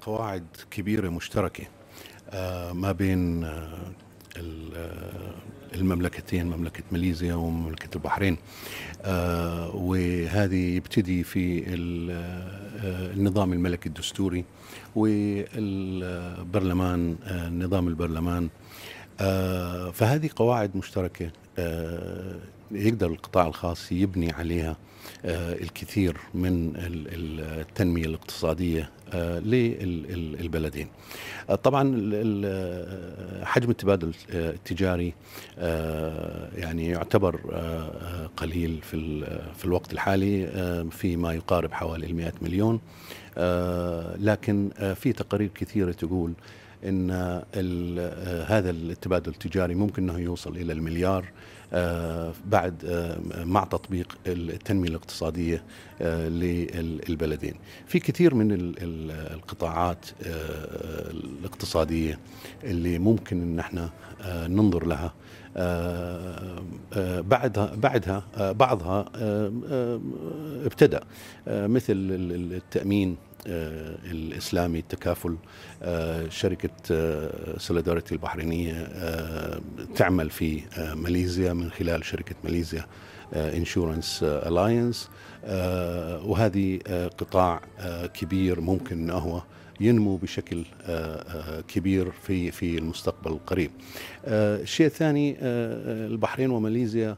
قواعد كبيرة مشتركة آه، ما بين آه، آه، المملكتين مملكة ماليزيا ومملكة البحرين وهذه يبتدي في النظام الملكي الدستوري والبرلمان نظام البرلمان فهذه قواعد مشتركة يقدر القطاع الخاص يبني عليها آه، الكثير من التنمية الاقتصادية آه، للبلدين آه، طبعا حجم التبادل التجاري يعني يعتبر قليل في في الوقت الحالي في ما يقارب حوالي 100 مليون لكن في تقارير كثيرة تقول ان آه، آه، هذا التبادل التجاري ممكن انه يوصل الى المليار آه، بعد مع تطبيق التنميه الاقتصاديه للبلدين. في كثير من القطاعات الاقتصاديه اللي ممكن ان احنا ننظر لها بعدها بعدها بعضها ابتدأ مثل التأمين آه، الإسلامي التكافل آه، شركة سوليداريتي آه، البحرينية تعمل في ماليزيا من خلال شركة ماليزيا انشورنس الاينس وهذه قطاع كبير ممكن أنه ينمو بشكل آه، آه، كبير في في المستقبل القريب. آه، الشيء الثاني البحرين وماليزيا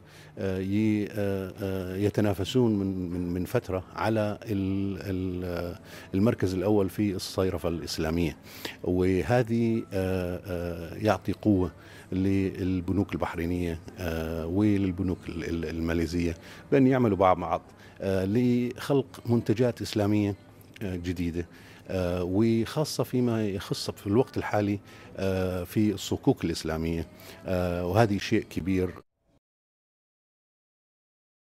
يتنافسون من من فتره على المركز الاول في الصيرفه الاسلاميه وهذه يعطي قوه للبنوك البحرينيه وللبنوك الماليزيه بان يعملوا مع بعض لخلق منتجات اسلاميه جديده آه، وخاصة فيما يخص في الوقت الحالي آه، في الصكوك الإسلامية آه، وهذه شيء كبير